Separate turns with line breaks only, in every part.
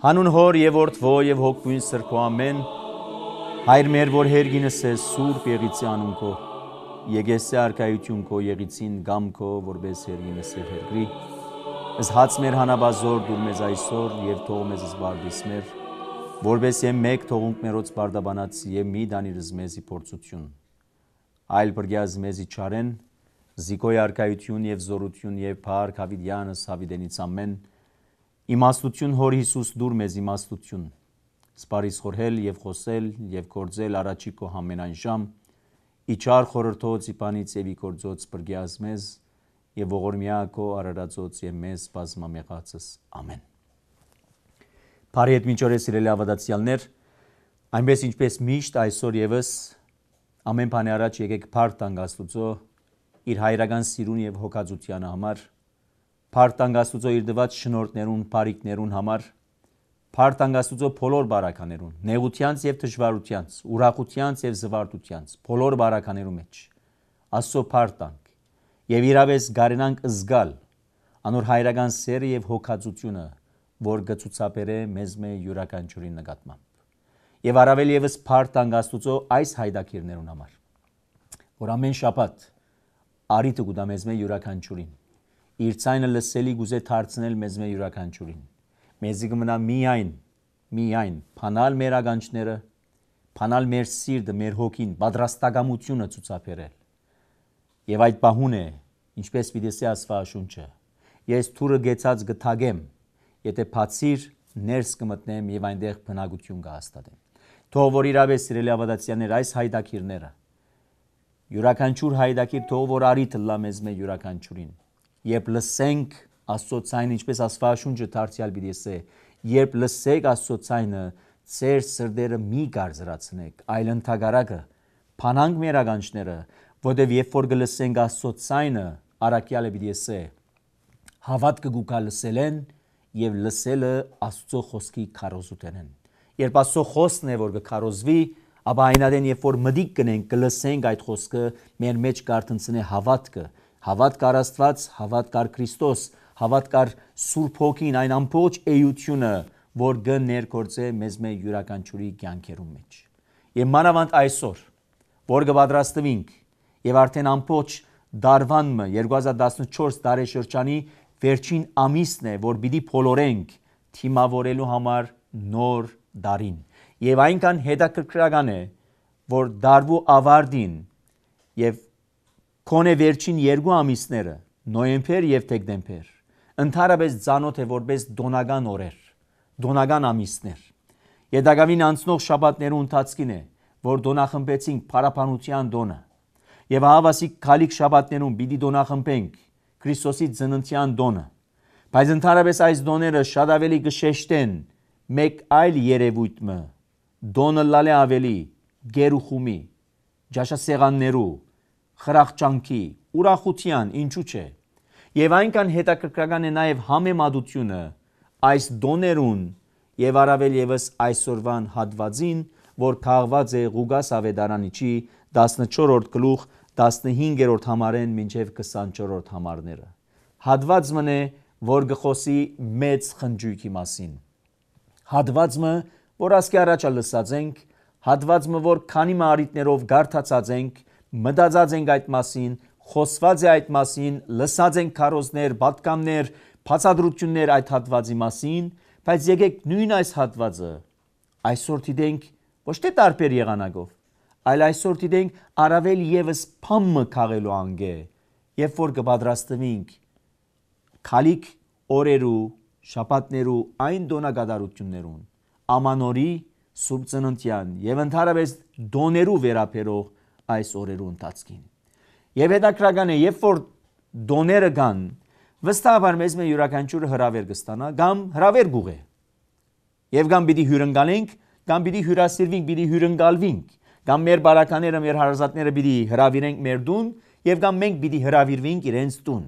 Հանուն հոր եւ որդվո եւ հոգույն սրբո ամեն։ Հայր մեր, որ հերգինս է սուրբ եղիցի անուն քո, եկես է արքայություն քո եղիցին գամ քո, որպես հերգինս է հերգրի։ Ըս հաց մեր հանաբազոր դու մեզ այսօր եւ թող մեզ զբարդիս մեր, որպես եմ մեկ թողունք մերոց բարդաբանած եւ մի դանիրս մեզի փորձություն։ Այլ բրգյազ մեզի չարեն, զիկոյ արքայություն եւ զորություն եւ փառք հավիդյանս հավիդենից ամեն։ Իմաստություն Հոր Հիսուս դուր մեզ իմաստություն։ Սպարիս խորհել եւ խոսել եւ գործել առաջի քո ամենայն ժամ։ Իչար խորհրդոց իբանից եւ իգործոց բրգյազ մեզ եւ ողորմյա քո արարածոց եւ մեզ բազմամեղածս։ Ամեն։ Բարի հետ մինչ օրը սիրելի ավադացյալներ, այնպես ինչպես միշտ այսօր եւս ամեն բանի առաջ եկեք բարդ տանք Աստուծո իր հայրական սիրուն եւ հոգածության համար Փարտանգաստուծո իր դված շնորհներուն, բարիկներուն համար Փարտանգաստուծո բոլոր բարականերուն, նեղությանց եւ դժվարությանց, ուրախությանց եւ զվարթությանց, բոլոր բարականերու մեջ Աստծո փարտանք եւ իրավես գարենանք զգալ անոր հայրական սերը եւ հոգածությունը, որ գծուցաբերե մեզ մե յուրաքանչյուրի նկատմամբ։ Եվ առավել եւս փարտանգաստուծո այս հայդակիրներուն համար, որ ամեն շաբաթ արիտը գուտա մեզ մե յուրաքանչյուրին իր ցայնը լսելի գուզե դարձնել մեզ մեր յուրաքանչյուրին։ Մեզի կմնա միայն, միայն փանալ մեր ագանչները, փանալ մեր սիրտը, մեր հոգին, պատրաստակամությունը ցուցաբերել։ Եվ այդ բահուն է, ինչպես պիտի ասի Աստվածաշունչը։ Ես թուրը գեցած գթագեմ, եթե փացիր ներս կմտնեմ եւ այնտեղ բնակություն կհաստատեմ։ Թող որ իրավես սիրելի ավադացիաներ այս հայդակիրները յուրաքանչյուր հայդակիր թող որ արի թլա մեզ մեր յուրաքանչյուրին երբ լսենք Աստծո ցայնը, ինչպես Աստվածաշունչը դարձյալ պիտի ասե, երբ լսեք Աստծո ցայնը, ծեր սրդերը մի կարծրացնեք, այլ ընդհակարակը, փանանք մերականչները, որտեվ երբ որ գլսենք Աստծո ցայնը, արակյալը պիտի ասե, հավատքը գուկա լսել են եւ լսելը Աստծո խոսքի քարոզուտեն են։ Երբ Աստծո խոսքն է, որ կքարոզվի, ապա այնadեն երբ որ մտիկ կնենք, կլսենք այդ խոսքը, մեր մեջ կարդնցնե հավատքը, հավատք Արաստված, հավատք Ար Քրիստոս, հավատք Ար Սուրբ Հոգին, այն ամբողջ էությունը, որ գ ներգործե մեզ մեր յուրաքանչյուրի կյանքերում մեջ։ Եվ մանավանդ այսօր, որ կպատրաստվինք եւ արդեն ամբողջ դարվանը 2014 տարեշրջանի վերջին ամիսն է, որ պիտի փոլորենք թիմավորելու համար նոր դարին։ Եվ այնքան հետաքրքրական է, որ դարվու ավարտին եւ Կոնե վերջին երկու ամիսները, նոյեմբեր եւ դեկտեմբեր, ընդհանրապես ցանոթ է որպես դոնական օրեր, դոնական ամիսներ։ Եդակավին անցնող շաբաթներու ընթացքին է, որ դոնախմբեցինք փարապանության դոնը։ Եվ հավասիկ քալիք շաբաթներուն պիտի դոնախմբենք Քրիստոսի ծննդյան դոնը։ Բայց ընդհանրապես այս դոները շատ ավելի գշեշտեն մեկ այլ երևույթը՝ դոնը լալե ավելի գերուխումի ջաշասեղաններու խրախճանքի, ուրախության, ինչու՞ չէ։ Եվ այն կան հետաքրքրական է նաև համեմատությունը այս դոներուն եւ առավել եւս այսօրվան հատվածին, որ քաղված է Ղուգաս Ավետարանիչի 14-րդ գլուխ 15-րդ համարեն մինչև 24-րդ համարները։ Հատված մնե, որ գխոսի մեծ խնջույքի մասին։ Հատվածը, որ ասկի առաջա լսած ենք, հատվածը, որ քանի մարիտներով գարթացած ենք, մտածած ենք այդ մասին, խոսված է այդ մասին, լսած ենք քարոզներ, պատկաններ, բացադրություններ այդ հատվածի մասին, բայց եկեք նույն այս հատվածը այսօր դիտենք ոչ թե տարբեր եղանակով, այլ այսօր դիտենք առավել եւս փամը քաղելու անգե, երբ որ կպատրաստվենք քալիք օրերու, շաբաթներու այն դոնագադարություններուն, ամանորի, սուրբ ծննդյան եւ ընդհանրապես դոներու վերապերող այս օրերու ընթացքին։ Եվ հետաքրական է, երբ որ դոները կան, վստահաբար մեզ մեր յուրաքանչյուրը հրավեր կստանա կամ հրավեր գուղե։ Եվ կամ պիտի հյուրընկալենք, կամ պիտի հյուրասիրվենք, պիտի հյուրընկալվենք, կամ մեր բարակաները, մեր հարազատները պիտի հրավիրենք մեր տուն, եւ կամ մենք պիտի հրավիրվենք իրենց տուն։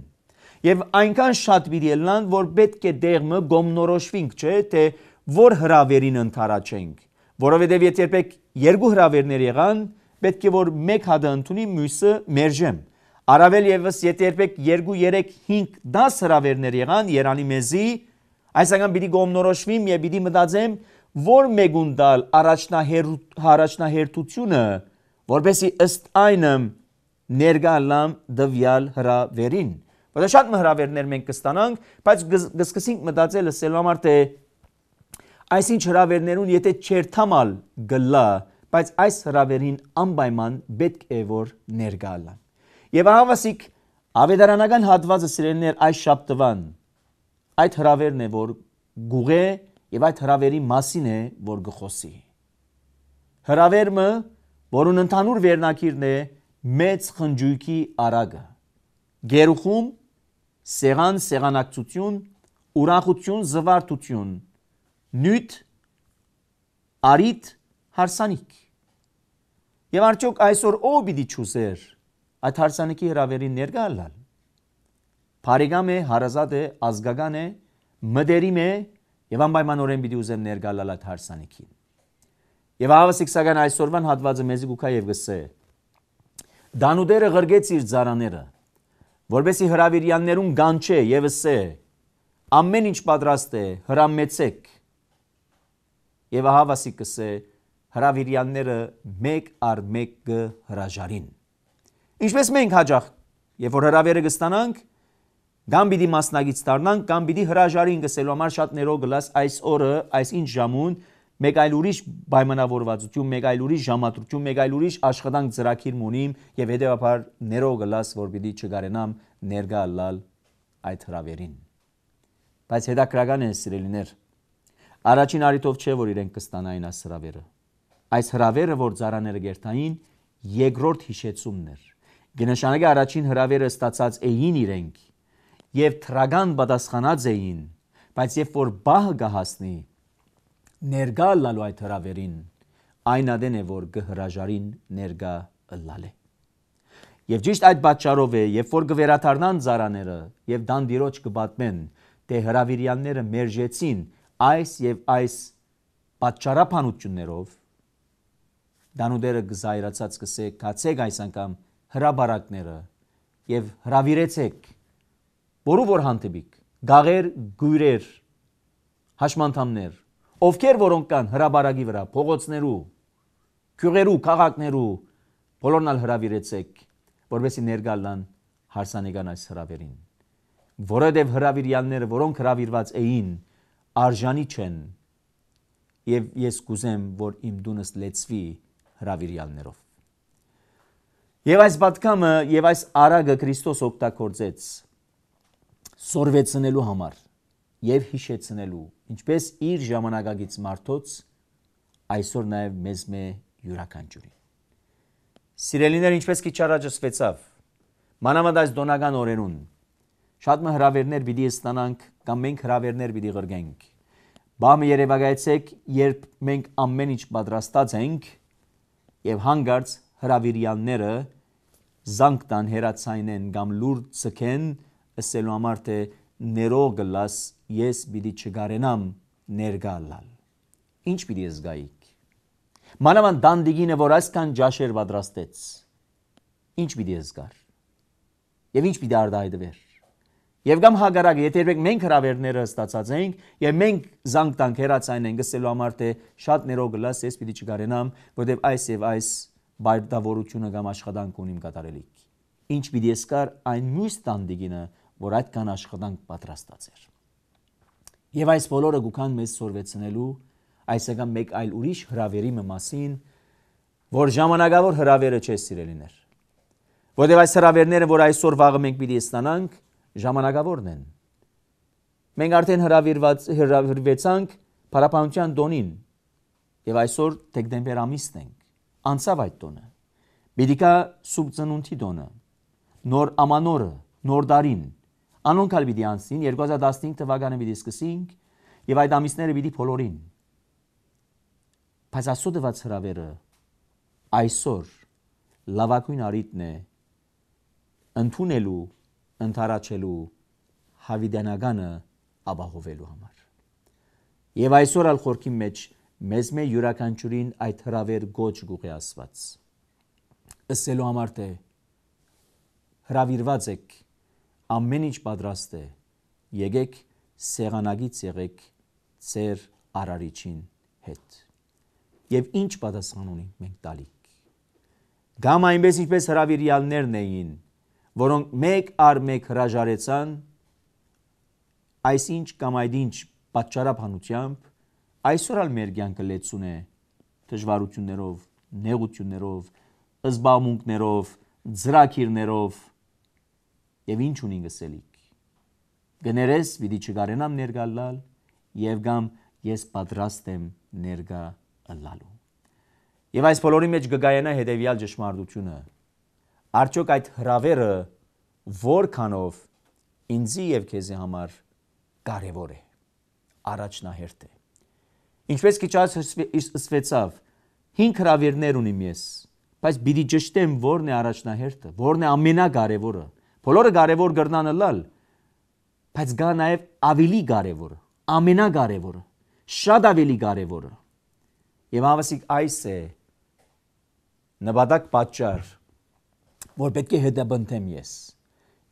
Եվ այնքան շատ պիտի ելնան, որ պետք է դեղը գոմնորոշվենք, չէ՞, թե որ հրավերին ընթարաչենք, որովհետեւ եթե երբեք երկու հրավերներ եղան, պետք է որ մեկ հադը ընդունի, մյուսը մերժեմ։ Արավել եւս եթե երբեք 2, 3, 5 10 հրավերներ եղան Երանի մեզի, այսական պիտի գոմնորոշվիմ եւ պիտի մտածեմ, որ մեգուն տալ առաջնահերթությունը, որբեսի ըստ այնը ներգա լամ դվյալ հրավերին։ Որտեղ շատ հրավերներ մենք կստանանք, բայց գսկսենք մտածել լսելու համար թե այսինչ հրավերներուն եթե չերթամալ գլա բայց այս հրավերին անպայման պետք է որ ներգալան։ Եվ հավասիկ ավետարանական հատվածը սիրելիներ այս շաբթվան այդ հրավերն է որ գուղե եւ այդ հրավերի մասին է որ գխոսի։ Հրավերը, որուն ընդհանուր վերնակիրն է մեծ խնջույքի արագը։ Գերուխում սեղան սեղանակցություն, ուրախություն, զվարթություն, նույթ, արիտ, հարսանիք։ Եվ արդյոք այսօր ով պիտի ճուսեր այդ հարսանեկի հրավերին ներկա լալ։ Փարեգամ է, հարազատ է, ազգական է, մդերիմ է եւ անպայմանորեն պիտի ուզեմ ներկա լալ այդ հարսանեկին։ Եվ հավասիկսական այսօրվան հատվածը մեզի գուքա եւ գսե։ Դանուդերը ղրգեց իր ծարաները, որբեսի հրավիրյաններուն գանչե եւ սե։ Ամեն ինչ պատրաստ է, հրամեցեք։ Եվ հավասիկսը հրավիրյանները մեկ առ մեկ կհրաժարին։ Ինչպես մենք հաջախ, երբ որ հրավերը կստանանք, կամ պիտի մասնագից դառնանք, կամ պիտի հրաժարին գսելու համար շատ ներող գլաս այս օրը, այս ինչ ժամուն մեկ այլ ուրիշ պայմանավորվածություն, մեկ այլ ուրիշ ժամատրություն, մեկ այլ ուրիշ աշխատանք ծրագիր ունիմ եւ հետեւաբար ներող գլաս, որ պիտի չգարենամ ներգա լալ այդ հրավերին։ Բայց հետաքրական է սիրելիներ, Առաջին արիտով չէ, որ իրենք կստանային այս հրավերը։ Այս հրավերը, որ ծառաները գերտային, երկրորդ հիշեցումն էր։ Գնշանակի առաջին հրավերը ստացած էին իրենք եւ թրագան պատասխանած էին, բայց երբ որ բահը գահասնի ներգա լալու այդ հրավերին, այն ադեն է որ գհրաժարին ներգա լալե։ Եվ ճիշտ այդ պատճառով է, երբ որ գվերաթարնան ծառաները եւ դան դիրոջ կբատմեն, թե հրավիրյանները մերժեցին այս եւ այս պատճառապանություններով դանուդերը գզայրացած կսեք, գացեք այս անգամ հրաբարակները եւ հravirեցեք որու որ հանդիպիկ գաղեր գույրեր հաշմանդամներ ովքեր որոնք կան հրաբարակի վրա փողոցներու քյուղերու քաղաքներու բոլորնալ հravirեցեք որովհետեւ ներգալան հարսանեկան այս հravirին որովհետև հravirյանները որոնք հravirված էին արժանի չեն եւ ես կուզեմ որ իմ դունս լեցվի հրավիրյալներով։ Եվ այս պատկամը եւ այս արագը Քրիստոս օգտագործեց սորվեցնելու համար եւ հիշեցնելու, ինչպես իր ժամանակագից մարդոց այսօր նաեւ մեզ մե յուրաքանչյուրին։ Սիրելիներ, ինչպես քիչ առաջ ասվեցավ, մանավանդ այս դոնական օրերուն շատ մը հրավերներ պիտի ստանանք կամ մենք հրավերներ պիտի ղրգենք։ Բամը երևակայեցեք, երբ մենք ամեն ինչ պատրաստած ենք, եւ հանգարց հրավիրյալները զանգ տան հերացայնեն կամ լուրջ ցկեն ասելու համար թե ներող գլաս ես պիտի չգարենամ ներգալալ ինչ պիտի զգայիք մանավան դանդիգինը որ այսքան ջաշեր պատրաստեց ինչ պիտի զգար եւ ինչ պիտի արդահայտվեր Եվ կամ հագարակ, եթե երբեք մենք հրավերները ստացած էինք եւ մենք զանգ տանք հերացային են գսելու համար թե շատ ներող գլաս ես պիտի չգարենամ, որովհետեւ այս եւ այս բարդավորությունը կամ աշխատանք ունիմ կատարելիք։ Ինչ պիտի ես կար այն մյուս տանդիգինը, որ այդ կան աշխատանք պատրաստած էր։ Եվ այս բոլորը գուքան մեզ սորվեցնելու այսական մեկ այլ ուրիշ հրավերի մասին, որ ժամանակավոր հրավերը չէ սիրելիներ։ Որտեւ այս հրավերները, որ այսօր վաղը մենք պիտի ստանանք, ժամանակավորն են։ Մենք արդեն հրավիրված հրավիրվեցանք Փարապանության տոնին եւ այսօր դեկտեմբեր ամիսն ենք։ Անցավ այդ տոնը։ Պիտիկա սուբծնունդի տոնը։ Նոր ամանորը, նոր դարին։ Անոնք հալ պիտի անցին 2015 թվականը պիտի սկսենք եւ այդ ամիսները պիտի փոլորին։ Բայց ասոդված հրավերը այսօր լավագույն արիտն է ընդունելու ընդառաջելու հավիդանականը ապահովելու համար։ Եվ այսօր ալ խորքի մեջ մեզ մե յուրաքանչյուրին այդ հրավեր գոչ գուղի ասված։ Ասելու համար թե հրավիրված եք, ամեն ինչ պատրաստ է։ Եկեք սեղանագից եղեք ծեր արարիչին հետ։ Եվ ինչ պատասխան ունի մենք տալիք։ Գամ այնպես ինչպես հրավիրյալներն էին որոնք մեկ առ մեկ հրաժարեցան այսինչ կամ այդինչ պատճառաբանությամբ, այսօր ալ մեր կյանքը լեցուն է դժվարություններով, նեղություններով, զբաղմունքներով, ծրակիրներով եւ ինչ ունին գսելիք։ Գներես պիտի չգարենամ ներգալալ եւ կամ ես պատրաստ եմ ներգա ըլլալու։ Եվ այս բոլորի մեջ գգայանա հետեւյալ ճշմարտությունը Արդյոք այդ հրավերը որքանով ինձի եւ քեզի համար կարեւոր է։ Առաջնահերթ է։ Ինչպես քիչած ըսվեցավ, 5 հրավերներ ունիմ ես, բայց բիդի ճշտեմ որն է առաջնահերթը, որն է ամենակարևորը։ Բոլորը կարևոր գրնանը լալ, բայց գա նաև ավելի կարևորը, ամենակարևորը, շատ ավելի կարևորը։ Եվ հավասիկ այս է նպատակ պատճառ որ պետք է հետապնդեմ ես։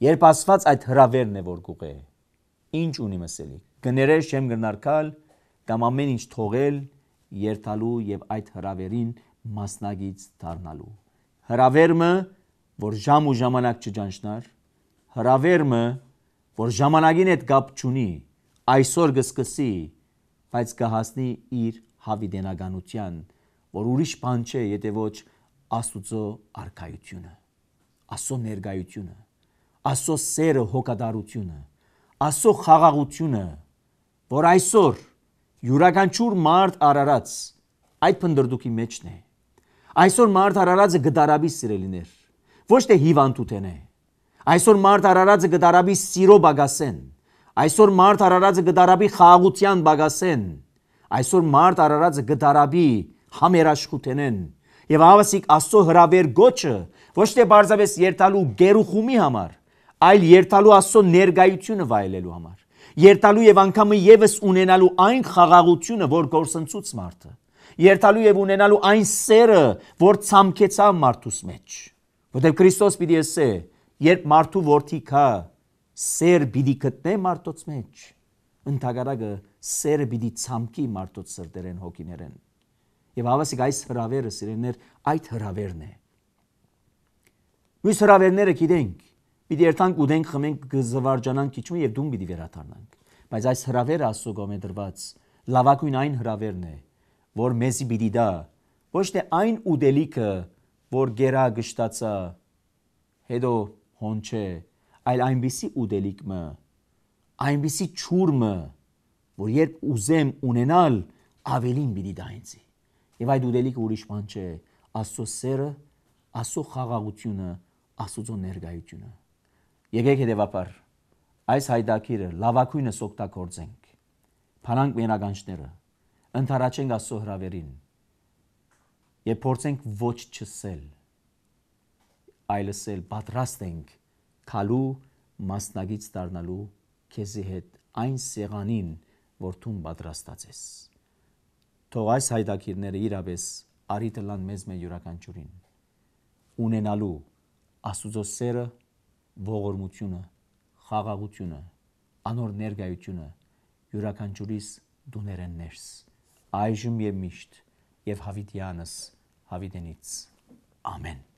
Երբ Աստված այդ հրավերն է, որ գուղե, ինչ ունի մսելի։ Գներես չեմ գնարկալ կամ ամեն ինչ թողել, երթալու եւ այդ հրավերին մասնագից դառնալու։ Հրավերը, որ ժամ ու ժամանակ չճանչնար, հրավերը, որ ժամանակին հետ կապ չունի, այսօր կսկսի, բայց կհասնի իր հավիդենականության, որ ուրիշ բան չէ, եթե ոչ Աստուծո արքայությունը։ Աստծո ներկայությունը, Աստծո սերը, հոգատարությունը, Աստծո խաղաղությունը, որ այսօր յուրաքանչյուր մարդ արարած այդ փնդրդուքի մեջն է։ Այսօր մարդ արարածը գդարաբի սիրելիներ, ոչ թե հիվանդութեն է։ Այսօր մարդ արարածը գդարաբի սիրո բագասեն։ Այսօր մարդ արարածը գդարաբի խաղաղության բագասեն։ Այսօր մարդ արարածը գդարաբի համերաշխութենեն։ Եվ հավասիկ Աստծո հրավեր գոչը ոչ թե բարձավես երթալու գերուխումի համար, այլ երթալու Աստծո ներգայությունը վայելելու համար։ Երթալու եւ անգամը եւս ունենալու այն խաղաղությունը, որ գործընծուց մարդը։ Երթալու եւ ունենալու այն սերը, որ ցամքեցավ մարդուս մեջ։ Որտեւ Քրիստոս պիտի ասե, երբ մարդու worth-իք հա, սեր պիտի գտնե մարդոց մեջ։ Ընթագարակը սերը պիտի ցամքի մարդոց սրտերեն հոգիներեն։ Եվ հավասիկ այս հրավերը սիրելիներ այդ հրավերն է։ հրավեր Մյուս հրավերները գիտենք։ Պիտի երթանք ուտենք, խմենք, զվարճանանք իջում եւ դուն պիտի վերաթարնանք։ Բայց այս հրավերը Աստծո կողմը դրված լավագույն այն հրավերն է, որ մեզի պիտի դա ոչ թե այն ուտելիքը, որ գերա գշտացա, հետո հոն չէ, այլ այնպիսի ուտելիքը, այնպիսի ճուրմը, որ երբ ուզեմ ունենալ, ավելին պիտի դա ինձի։ Եվ այդ ուտելիքը ուրիշ բան չէ, Աստծո սերը, Աստծո խաղաղությունը Աստուծո ներկայությունը։ Եկեք հետևաբար այս հայդակիրը լավակույնս օգտագործենք։ Փանանք մենագանջները, ընդառաջենք Աստծո հրավերին։ Եվ փորձենք ոչ չսել, այլսել պատրաստ ենք քալու մասնագից դառնալու քեզի հետ այն սեղանին, որ դու պատրաստած ես։ Թող այս հայդակիրները իրապես արիտը լան մեզ մեր յուրաքանչյուրին ունենալու Աստուծո սերը, ողորմությունը, խաղաղությունը, անոր ներգայությունը յուրաքանչյուրիս դուներ են ներս։ Այժմ եւ միշտ եւ հավիտյանս հավիտենից։ Ամեն։